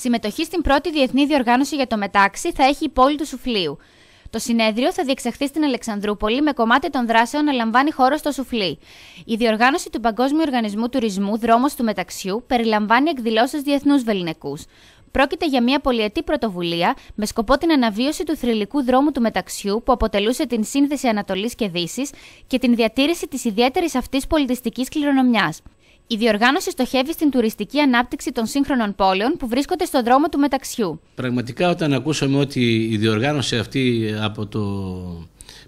Συμμετοχή στην πρώτη διεθνή διοργάνωση για το μετάξι θα έχει η πόλη του Σουφλίου. Το συνέδριο θα διεξαχθεί στην Αλεξανδρούπολη με κομμάτι των δράσεων να λαμβάνει χώρο στο Σουφλί. Η διοργάνωση του Παγκόσμιου Οργανισμού Τουρισμού Δρόμος του Μεταξιού περιλαμβάνει εκδηλώσεις διεθνούς βεληνικούς. Πρόκειται για μια πολυετή πρωτοβουλία με σκοπό την αναβίωση του θρηλυκού δρόμου του μεταξιού που αποτελούσε την σύνδεση Ανατολής και Δύσης και την διατήρηση της ιδιαίτερης αυτής πολιτιστικής κληρονομιάς. Η διοργάνωση στοχεύει στην τουριστική ανάπτυξη των σύγχρονων πόλεων που βρίσκονται στον δρόμο του μεταξιού. Πραγματικά όταν ακούσαμε ότι η διοργάνωση αυτή από το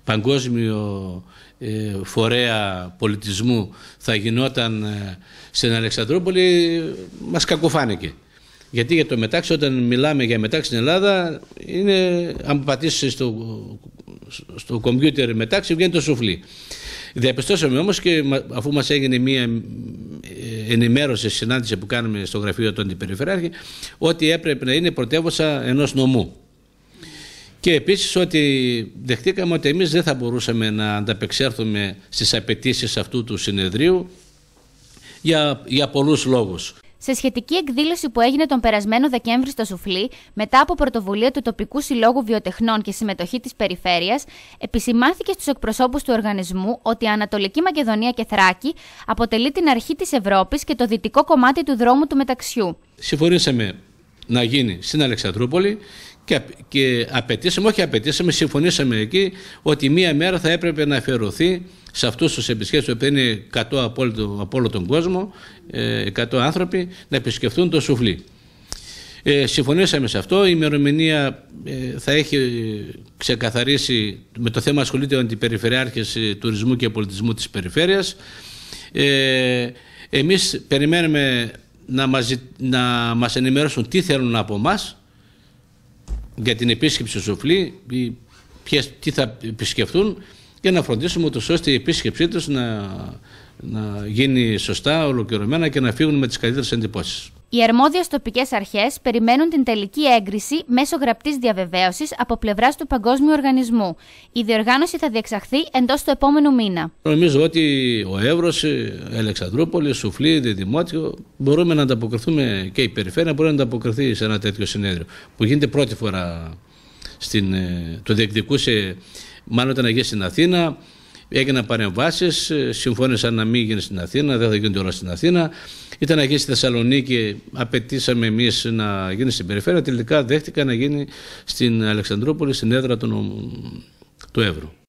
παγκόσμιο ε, φορέα πολιτισμού θα γινόταν ε, στην Αλεξανδρούπολη μας κακοφάνηκε. Γιατί για το μετάξι, όταν μιλάμε για μετάξι στην Ελλάδα, είναι, αν πατήσεις στο, στο κομπιούτερ μετάξι, βγαίνει το σουφλί. Διαπιστώσαμε όμως και αφού μας έγινε μία ενημέρωσε στη συνάντηση που κάνουμε στο γραφείο του Αντιπεριφερειάρχη ότι έπρεπε να είναι πρωτεύουσα ενός νομού. Και επίσης ότι δεχτήκαμε ότι εμείς δεν θα μπορούσαμε να ανταπεξέλθουμε στις απαιτήσεις αυτού του συνεδρίου για, για πολλούς λόγους. Σε σχετική εκδήλωση που έγινε τον περασμένο Δεκέμβρη στο Σουφλί, μετά από πρωτοβουλία του τοπικού συλλόγου βιοτεχνών και συμμετοχή της περιφέρειας, επισημάθηκε στους εκπροσώπους του οργανισμού ότι η Ανατολική Μακεδονία και Θράκη αποτελεί την αρχή της Ευρώπης και το δυτικό κομμάτι του δρόμου του μεταξιού. Συμφωνήσαμε να γίνει στην Αλεξανδρούπολη και, και απαιτήσαμε, όχι απαιτήσαμε, συμφωνήσαμε εκεί ότι μία μέρα θα έπρεπε να αφιερωθεί σε αυτούς τους επισκέπτες που είναι 100 από όλο, τον κόσμο, 100 ε, άνθρωποι, να επισκεφτούν το σουφλί. Ε, συμφωνήσαμε σε αυτό. Η ημερομηνία ε, θα έχει ε, ξεκαθαρίσει με το θέμα ασχολείται ο Αντιπεριφερειάρχης Τουρισμού και Πολιτισμού της Περιφέρειας. Ε, εμείς περιμένουμε να μας, να μας ενημερώσουν τι θέλουν από εμά για την επίσκεψη στο Σουφλή, ποιες, τι θα επισκεφτούν και να φροντίσουμε ούτως ώστε η επίσκεψή τους να, να γίνει σωστά, ολοκληρωμένα και να φύγουν με τις καλύτερες εντυπώσεις. Οι αρμόδιες τοπικές αρχές περιμένουν την τελική έγκριση μέσω γραπτής διαβεβαίωσης από πλευράς του Παγκόσμιου Οργανισμού. Η διοργάνωση θα διεξαχθεί εντός του επόμενου μήνα. Νομίζω ότι ο Εύρος, η ε, Αλεξανδρούπολης, Σουφλή, Δημότιο μπορούμε να ανταποκριθούμε και η περιφέρεια μπορεί να ανταποκριθεί σε ένα τέτοιο συνέδριο που γίνεται πρώτη φορά. Στην, ε, το διεκδικούσε μάλλον όταν στην Αθήνα έγιναν παρεμβάσεις, ε, συμφώνησαν να μην γίνει στην Αθήνα, δεν θα γίνονται όλα στην Αθήνα. Ήταν να γίνει στη Θεσσαλονίκη, απαιτήσαμε εμείς να γίνει στην περιφέρεια. Τελικά δέχτηκα να γίνει στην Αλεξανδρούπολη, στην έδρα του, του Εύρου.